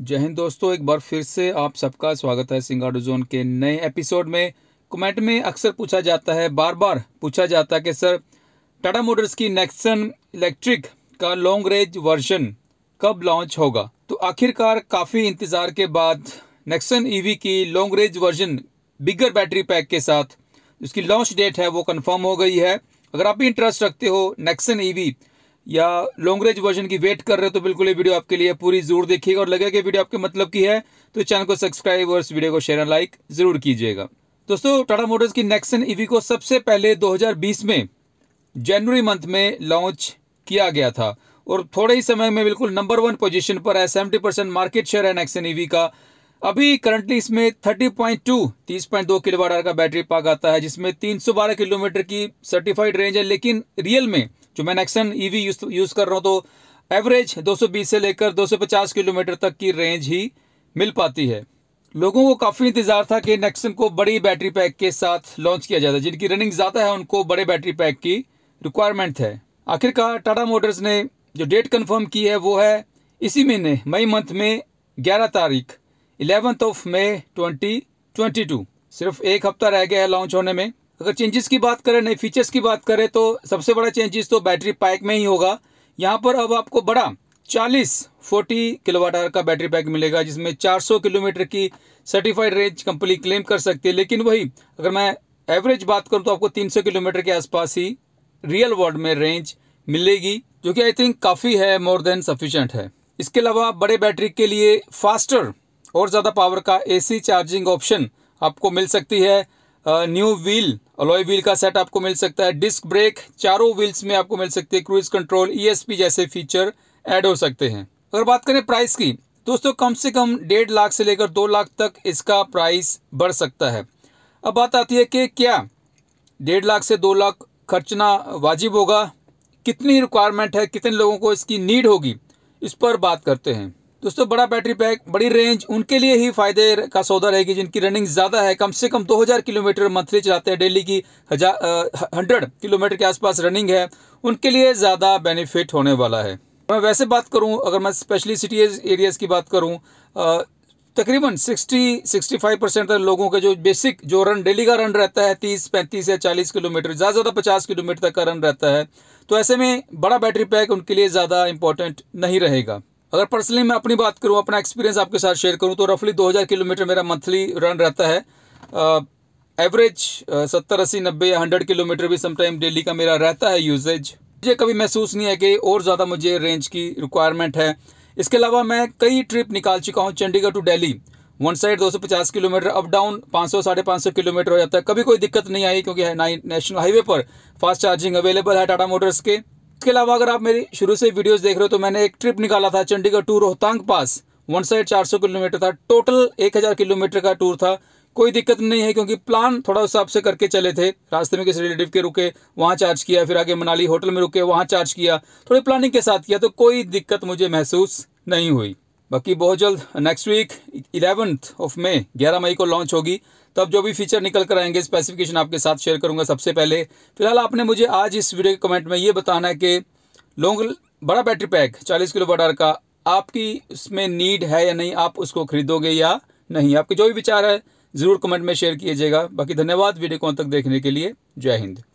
जय हिंद दोस्तों एक बार फिर से आप सबका स्वागत है सिंगाडो जोन के नए एपिसोड में कमेंट में अक्सर पूछा जाता है बार बार पूछा जाता है कि सर टाटा मोटर्स की नेक्सन इलेक्ट्रिक का लॉन्ग रेंज वर्जन कब लॉन्च होगा तो आखिरकार काफ़ी इंतज़ार के बाद नेक्सन ईवी की long range version bigger battery pack के साथ उसकी लॉन्च डेट है वो कन्फर्म हो गई है अगर आप भी इंटरेस्ट रखते हो नेक्सन ईवी या लॉन्ग रेंज वर्जन की वेट कर रहे हो तो बिल्कुल ये वीडियो आपके लिए पूरी जरूर देखिएगा और लगे कि वीडियो आपके मतलब की है तो चैनल को सब्सक्राइब और इस वीडियो को शेयर एंड लाइक जरूर कीजिएगा दोस्तों टाटा मोटर्स की नेक्सन ईवी को सबसे पहले 2020 में जनवरी मंथ में लॉन्च किया गया था और थोड़े ही समय में बिल्कुल नंबर वन पोजिशन पर है सेवेंटी परसेंट मार्केट शेयर है नेक्सन ईवी का अभी करंटली इसमें 30.2 पॉइंट किलोवाट आवर का बैटरी पाक आता है जिसमें 312 किलोमीटर की सर्टिफाइड रेंज है लेकिन रियल में जो मैं नेक्सन ईवी यूज यूज़ कर रहा हूँ तो एवरेज 220 से लेकर 250 किलोमीटर तक की रेंज ही मिल पाती है लोगों को काफ़ी इंतज़ार था कि नेक्सन को बड़ी बैटरी पैक के साथ लॉन्च किया जाता है जिनकी रनिंग ज़्यादा है उनको बड़े बैटरी पैक की रिक्वायरमेंट है आखिरकार टाटा मोटर्स ने जो डेट कन्फर्म की है वो है इसी महीने मई मंथ में ग्यारह तारीख इलेवंथ ऑफ मई टू सिर्फ एक हफ्ता रह गया है लॉन्च होने में अगर चेंजेस की बात करें नए फीचर्स की बात करें तो सबसे बड़ा चेंजेस तो बैटरी पैक में ही होगा यहाँ पर अब आपको बड़ा 40 40 किलोवाट आवर का बैटरी पैक मिलेगा जिसमें 400 किलोमीटर की सर्टिफाइड रेंज कंपनी क्लेम कर सकती है लेकिन वही अगर मैं एवरेज बात करूँ तो आपको 300 किलोमीटर के आसपास ही रियल वर्ल्ड में रेंज मिलेगी जो कि आई थिंक काफ़ी है मोर देन सफिशेंट है इसके अलावा बड़े बैटरी के लिए फास्टर और ज़्यादा पावर का एसी चार्जिंग ऑप्शन आपको मिल सकती है न्यू व्हील अलॉय व्हील का सेट आपको मिल सकता है डिस्क ब्रेक चारों व्हील्स में आपको मिल सकते हैं क्रूज कंट्रोल ई e जैसे फीचर ऐड हो सकते हैं अगर बात करें प्राइस की दोस्तों कम से कम डेढ़ लाख से लेकर दो लाख तक इसका प्राइस बढ़ सकता है अब बात आती है कि क्या डेढ़ लाख से दो लाख खर्चना वाजिब होगा कितनी रिक्वायरमेंट है कितने लोगों को इसकी नीड होगी इस पर बात करते हैं दोस्तों बड़ा बैटरी पैक बड़ी रेंज उनके लिए ही फायदे का सौदा रहेगी जिनकी रनिंग ज़्यादा है कम से कम 2000 किलोमीटर मंथली चलाते हैं डेली की हजार हंड्रेड किलोमीटर के आसपास रनिंग है उनके लिए ज़्यादा बेनिफिट होने वाला है मैं वैसे बात करूं अगर मैं स्पेशली सिटी एरियाज़ की बात करूँ तकरीबन 60 65 परसेंट तक लोगों के जो बेसिक जो रन डेली का रन रहता है 30 35 या 40 किलोमीटर ज़्यादा ज़्यादा 50 किलोमीटर तक का रन रहता है तो ऐसे में बड़ा बैटरी पैक उनके लिए ज़्यादा इंपॉर्टेंट नहीं रहेगा अगर पर्सनली मैं अपनी बात करूँ अपना एक्सपीरियंस आपके साथ शेयर करूँ तो रफली 2000 किलोमीटर मेरा मंथली रन रहता है एवरेज सत्तर अस्सी नब्बे या हंड्रेड किलोमीटर भी समटाइम डेली का मेरा रहता है यूजेज मुझे कभी महसूस नहीं है कि और ज़्यादा मुझे रेंज की रिक्वायरमेंट है इसके अलावा मैं कई ट्रिप निकाल चुका हूँ Chandigarh to Delhi one side 250 kilometre up down 500 साढ़े पाँच किलोमीटर हो जाता है कभी कोई दिक्कत नहीं आई क्योंकि नेशनल हाईवे पर फास्ट चार्जिंग अवेलेबल है टाटा मोटर्स के इसके अलावा अगर आप मेरी शुरू से वीडियोस देख रहे हो तो मैंने एक ट्रिप निकाला था Chandigarh to Rohtang Pass one side 400 किलोमीटर था टोटल 1000 किलोमीटर का टूर था कोई दिक्कत नहीं है क्योंकि प्लान थोड़ा हिसाब से करके चले थे रास्ते में किसी रिलेटिव के रुके वहाँ चार्ज किया फिर आगे मनाली होटल में रुके वहाँ चार्ज किया थोड़ी प्लानिंग के साथ किया तो कोई दिक्कत मुझे महसूस नहीं हुई बाकी बहुत जल्द next week eleventh of May ग्यारह मई को लॉन्च होगी तब जो भी फीचर निकल कर आएंगे स्पेसिफिकेशन आपके साथ शेयर करूंगा सबसे पहले फिलहाल आपने मुझे आज इस वीडियो के कमेंट में ये बताना है कि लॉन्ग बड़ा बैटरी पैक 40 किलो वाट का आपकी इसमें नीड है या नहीं आप उसको खरीदोगे या नहीं आपके जो भी विचार है ज़रूर कमेंट में शेयर कीजिएगा बाकी धन्यवाद वीडियो को तक देखने के लिए जय हिंद